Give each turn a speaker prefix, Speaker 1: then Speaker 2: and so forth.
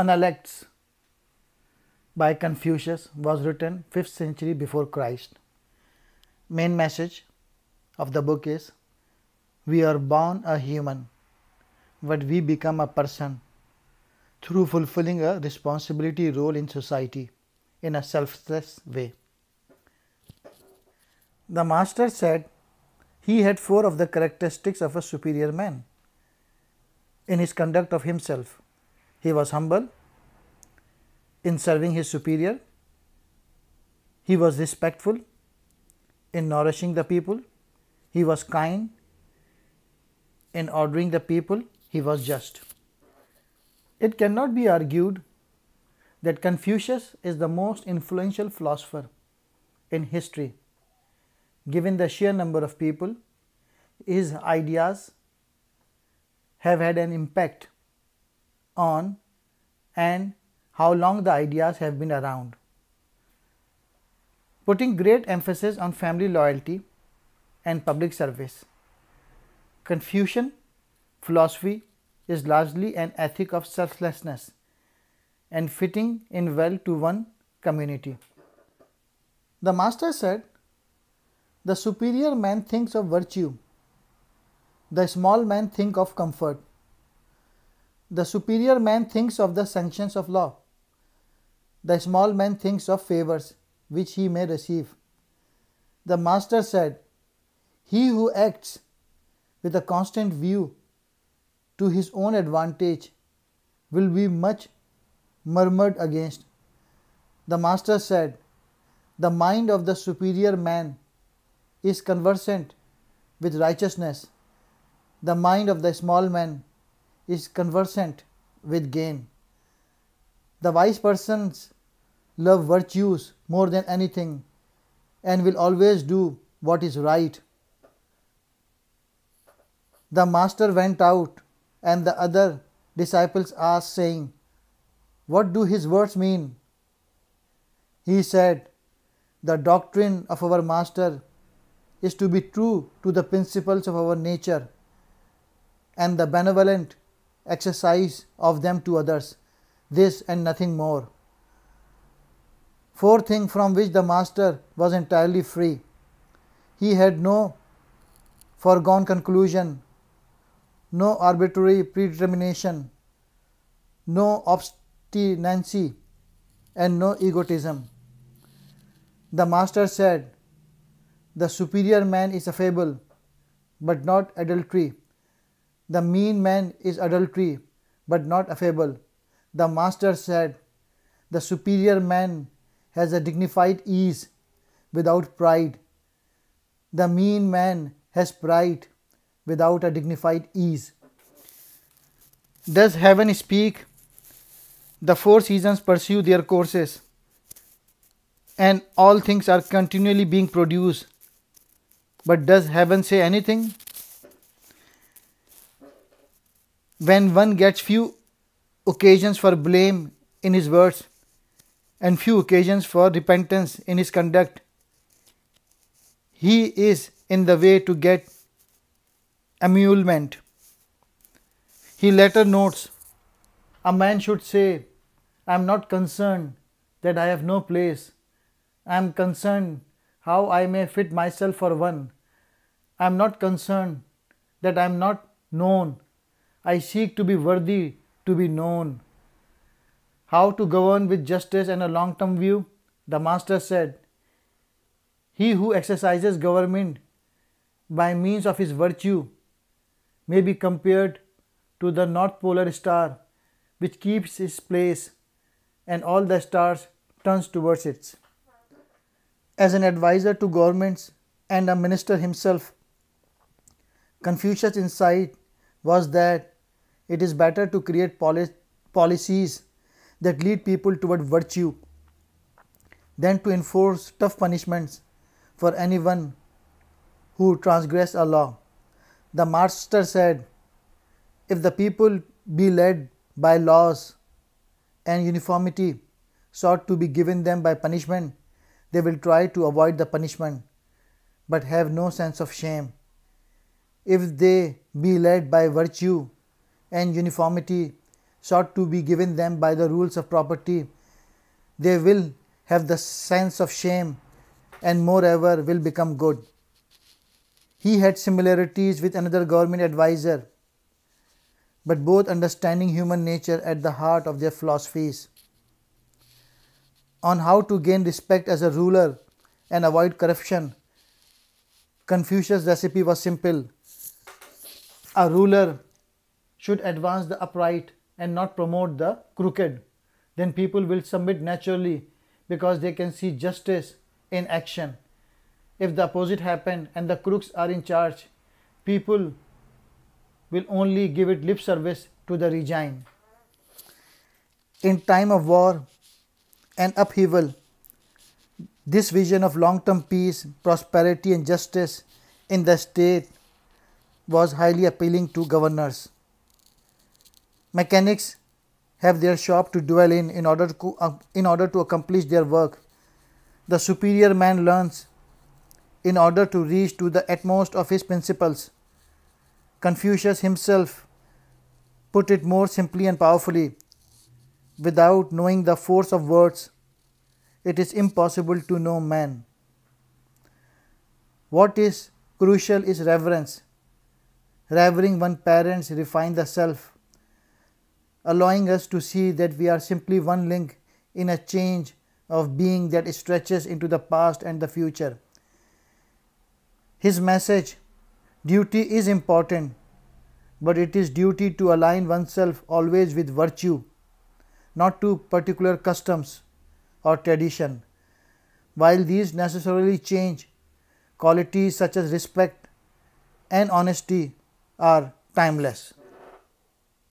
Speaker 1: Analects by Confucius was written 5th century before Christ. Main message of the book is we are born a human, but we become a person through fulfilling a responsibility role in society in a selfless way. The master said he had four of the characteristics of a superior man in his conduct of himself. He was humble in serving his superior. He was respectful in nourishing the people. He was kind in ordering the people. He was just. It cannot be argued that Confucius is the most influential philosopher in history. Given the sheer number of people, his ideas have had an impact on and how long the ideas have been around. Putting great emphasis on family loyalty and public service. Confucian philosophy is largely an ethic of selflessness and fitting in well to one community. The master said, The superior man thinks of virtue, the small man thinks of comfort, the superior man thinks of the sanctions of law. The small man thinks of favors which he may receive. The master said, He who acts with a constant view to his own advantage will be much murmured against. The master said, The mind of the superior man is conversant with righteousness. The mind of the small man is conversant with gain. The wise persons love virtues more than anything and will always do what is right. The master went out and the other disciples asked, saying, What do his words mean? He said, The doctrine of our master is to be true to the principles of our nature and the benevolent exercise of them to others, this and nothing more. Fourth thing from which the master was entirely free. He had no foregone conclusion, no arbitrary predetermination, no obstinacy, and no egotism. The master said, The superior man is a fable, but not adultery. The mean man is adultery, but not a fable. The master said, The superior man has a dignified ease without pride. The mean man has pride without a dignified ease. Does heaven speak? The four seasons pursue their courses, and all things are continually being produced. But does heaven say anything? when one gets few occasions for blame in his words and few occasions for repentance in his conduct, he is in the way to get emolument. He later notes a man should say, I am not concerned that I have no place. I am concerned how I may fit myself for one. I am not concerned that I am not known I seek to be worthy to be known. How to govern with justice and a long term view? The Master said, He who exercises government by means of his virtue may be compared to the North Polar Star, which keeps its place and all the stars turns towards it. As an advisor to governments and a minister himself, Confucius' insight was that it is better to create poli policies that lead people toward virtue than to enforce tough punishments for anyone who transgress a law. The master said, If the people be led by laws and uniformity sought to be given them by punishment, they will try to avoid the punishment, but have no sense of shame. If they be led by virtue and uniformity sought to be given them by the rules of property, they will have the sense of shame and moreover will become good. He had similarities with another government adviser, but both understanding human nature at the heart of their philosophies on how to gain respect as a ruler and avoid corruption. Confucius' recipe was simple. A ruler should advance the upright and not promote the crooked. Then people will submit naturally because they can see justice in action. If the opposite happened and the crooks are in charge, people will only give it lip service to the regime. In time of war and upheaval, this vision of long-term peace, prosperity and justice in the state was highly appealing to governors. Mechanics have their shop to dwell in in order to, uh, in order to accomplish their work. The superior man learns in order to reach to the utmost of his principles. Confucius himself put it more simply and powerfully without knowing the force of words, it is impossible to know man. What is crucial is reverence. Revering one's parents refine the self allowing us to see that we are simply one link in a change of being that stretches into the past and the future. His message duty is important, but it is duty to align oneself always with virtue, not to particular customs or tradition. While these necessarily change, qualities such as respect and honesty are timeless.